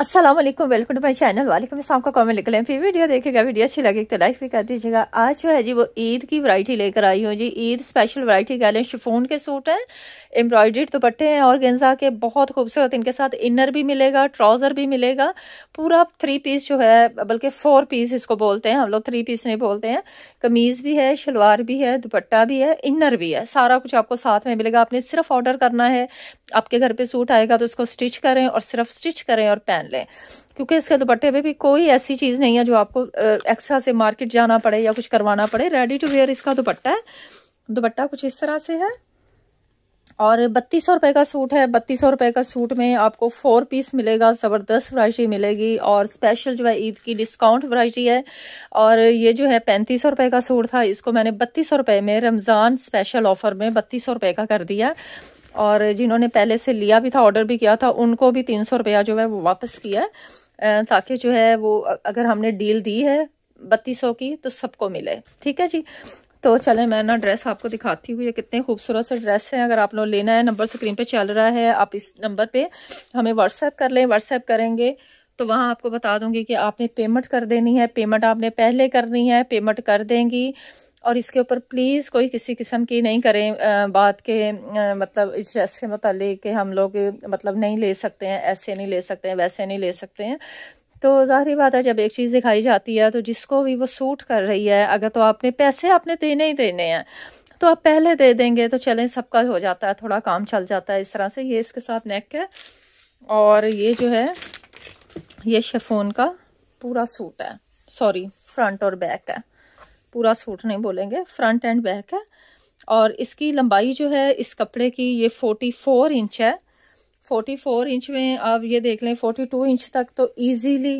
Aslam welcome to my channel वालेकुम शाम का कमेंट लिख लें फिर वीडियो देखेगा वीडियो अच्छी लगे तो लाइक भी कर दीजिएगा आज जो है जी वो ईद की वैरायटी लेकर आई हूँ जी ईद स्पेशल वैरायटी कह लें शिफोन के सूट हैं एम्ब्रॉयड्रीड दुपट्टे हैं और गेंजा के बहुत खूबसूरत इनके साथ इनर भी मिलेगा ट्राउज़र भी मिलेगा पूरा थ्री पीस जो है बल्कि फोर पीस इसको बोलते हैं हम लोग थ्री पीस नहीं बोलते हैं कमीज़ भी है शलवार भी है दुपट्टा भी है इनर भी है सारा कुछ आपको साथ में मिलेगा आपने सिर्फ ऑर्डर करना है आपके घर पर सूट आएगा तो उसको स्टिच करें और सिर्फ स्टिच करें और पैन पहन लें क्योंकि इसके दुपट्टे पे भी कोई ऐसी चीज़ नहीं है जो आपको एक्स्ट्रा से मार्केट जाना पड़े या कुछ करवाना पड़े रेडी टू वेयर इसका दुपट्टा है दुपट्टा कुछ इस तरह से है और बत्तीस सौ रुपये का सूट है बत्तीस सौ रुपये का सूट में आपको फोर पीस मिलेगा ज़बरदस्त वरायटी मिलेगी और स्पेशल जो है ईद की डिस्काउंट वरायटी है और ये जो है पैंतीस सौ रुपये का सूट था इसको मैंने बत्तीस सौ रुपये में रमज़ान स्पेशल ऑफ़र में बत्तीस सौ रुपये का कर दिया और जिन्होंने पहले से लिया भी था ऑर्डर भी किया था उनको भी तीन सौ रुपया जो है वो वापस किया है ताकि जो है वो अगर हमने डील दी है बत्तीस सौ की तो सबको मिले ठीक है जी तो चले मैं ना ड्रेस आपको दिखाती हूँ ये कितने खूबसूरत से ड्रेस हैं अगर आप लोग लेना है नंबर स्क्रीन पर चल रहा है आप इस नंबर पर हमें व्हाट्सएप कर लें व्हाट्सएप करेंगे तो वहाँ आपको बता दूंगी कि आपने पेमेंट कर देनी है पेमेंट आपने पहले करनी है पेमेंट कर देंगी और इसके ऊपर प्लीज़ कोई किसी किस्म की नहीं करें बात के मतलब ड्रेस के मतलब कि हम लोग मतलब नहीं ले सकते हैं ऐसे नहीं ले सकते हैं वैसे नहीं ले सकते हैं तो ज़ाहरी बात है जब एक चीज़ दिखाई जाती है तो जिसको भी वो सूट कर रही है अगर तो आपने पैसे आपने देने ही देने हैं तो आप पहले दे देंगे तो चलें सबका हो जाता है थोड़ा काम चल जाता है इस तरह से ये इसके साथ नेक है और ये जो है ये शेफोन का पूरा सूट है सॉरी फ्रंट और बैक है पूरा सूट नहीं बोलेंगे फ्रंट एंड बैक है और इसकी लंबाई जो है इस कपड़े की ये फोर्टी फोर इंच है फोर्टी फोर इंच में आप ये देख लें फोर्टी टू इंच तक तो ईजीली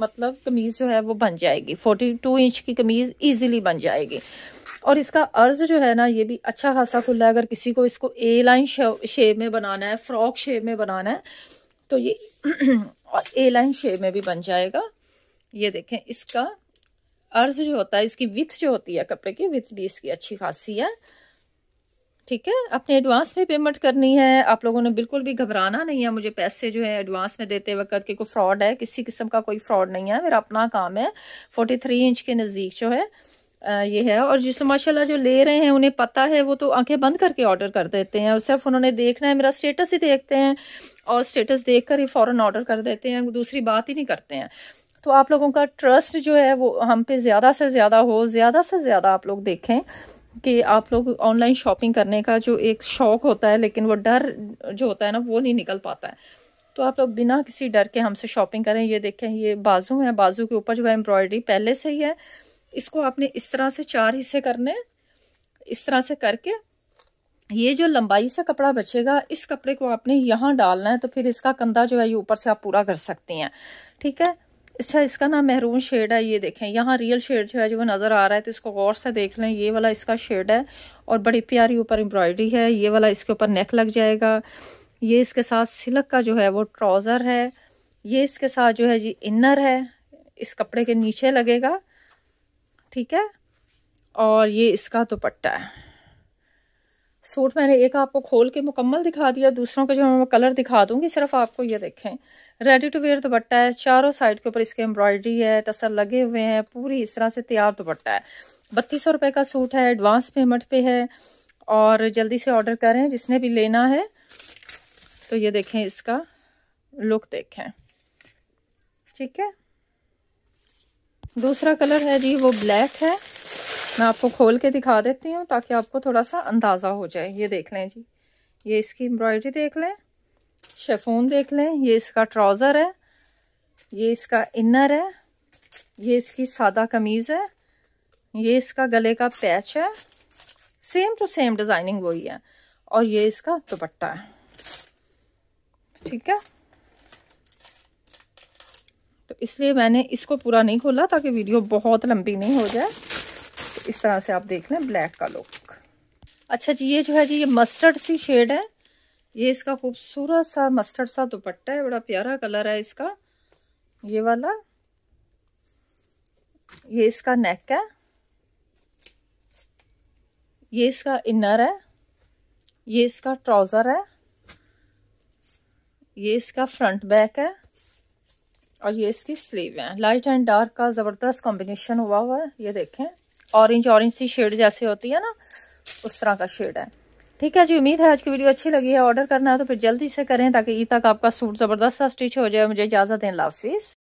मतलब कमीज़ जो है वो बन जाएगी फोर्टी टू इंच की कमीज़ ईजीली बन जाएगी और इसका अर्ज़ जो है ना ये भी अच्छा खासा खुला है अगर किसी को इसको ए लाइन शेप में बनाना है फ्रॉक शेप में बनाना है तो ये ए लाइन शेप में भी बन जाएगा ये देखें इसका अर्ज जो होता है इसकी विथ जो होती है कपड़े की विथ भी इसकी अच्छी खासी है ठीक है अपने एडवांस में पेमेंट करनी है आप लोगों ने बिल्कुल भी घबराना नहीं है मुझे पैसे जो है एडवांस में देते वक्त कि कोई फ्रॉड है किसी किस्म का कोई फ्रॉड नहीं है मेरा अपना काम है फोर्टी थ्री इंच के नज़दीक जो है ये है और जिस माशाल्लाह जो ले रहे हैं उन्हें पता है वो तो आंखें बंद करके ऑर्डर कर देते हैं और सिर्फ उन्होंने देखना है मेरा स्टेटस ही देखते हैं और स्टेटस देख कर ही फ़ौरन ऑर्डर कर देते हैं दूसरी बात ही नहीं करते हैं तो आप लोगों का ट्रस्ट जो है वो हम पे ज़्यादा से ज़्यादा हो ज़्यादा से ज़्यादा आप लोग देखें कि आप लोग ऑनलाइन शॉपिंग करने का जो एक शौक़ होता है लेकिन वो डर जो होता है ना वो नहीं निकल पाता है तो आप लोग बिना किसी डर के हमसे शॉपिंग करें ये देखें ये बाजू है बाजू के ऊपर जो है एम्ब्रॉयडरी पहले से ही है इसको आपने इस तरह से चार हिस्से करने इस तरह से करके ये जो लंबाई से कपड़ा बचेगा इस कपड़े को आपने यहाँ डालना है तो फिर इसका कंधा जो है ये ऊपर से आप पूरा कर सकती हैं ठीक है इसका इसका ना महरून शेड है ये देखें यहाँ रियल शेड जो है जो नज़र आ रहा है तो इसको गौर से देख लें ये वाला इसका शेड है और बड़ी प्यारी ऊपर एम्ब्रॉयडरी है ये वाला इसके ऊपर नेक लग जाएगा ये इसके साथ सिलक का जो है वो ट्राउज़र है ये इसके साथ जो है जी इनर है इस कपड़े के नीचे लगेगा ठीक है और ये इसका दुपट्टा है सूट मैंने एक आपको खोल के मुकम्मल दिखा दिया दूसरों का जो मैं कलर दिखा दूंगी सिर्फ आपको ये देखें रेडी टू वेयर दुपट्टा है चारों साइड के ऊपर इसके एम्ब्रॉयडरी है टसर लगे हुए हैं पूरी इस तरह से तैयार दुपट्टा है बत्तीस सौ रुपये का सूट है एडवांस पेमेंट पे है और जल्दी से ऑर्डर करें जिसने भी लेना है तो ये देखें इसका लुक देखें ठीक है दूसरा कलर है जी वो ब्लैक है मैं आपको खोल के दिखा देती हूँ ताकि आपको थोड़ा सा अंदाज़ा हो जाए ये देख लें जी ये इसकी एम्ब्रॉयडरी देख लें शेफोन देख लें ये इसका ट्राउज़र है ये इसका इनर है ये इसकी सादा कमीज़ है ये इसका गले का पैच है सेम टू सेम डिज़ाइनिंग वही है और ये इसका दुपट्टा है ठीक है तो इसलिए मैंने इसको पूरा नहीं खोला ताकि वीडियो बहुत लंबी नहीं हो जाए तो इस तरह से आप देख लें ब्लैक का लुक अच्छा जी ये जो है जी ये मस्टर्ड सी शेड है ये इसका खूबसूरत सा मस्टर्ड सा दुपट्टा है बड़ा प्यारा कलर है इसका ये वाला ये इसका नेक है ये इसका इनर है ये इसका ट्राउज़र है ये इसका फ्रंट बैक है और ये इसकी स्लीव है लाइट एंड डार्क का ज़बरदस्त कॉम्बिनेशन हुआ हुआ है ये देखें ऑरेंज ऑरेंज सी शेड जैसे होती है ना उस तरह का शेड है ठीक है जी उम्मीद है आज की वीडियो अच्छी लगी है ऑर्डर करना है तो फिर जल्दी से करें ताकि ईद तक आपका सूट ज़बरदस्त सा स्टिच हो जाए मुझे इजाज़त दें लाफिज़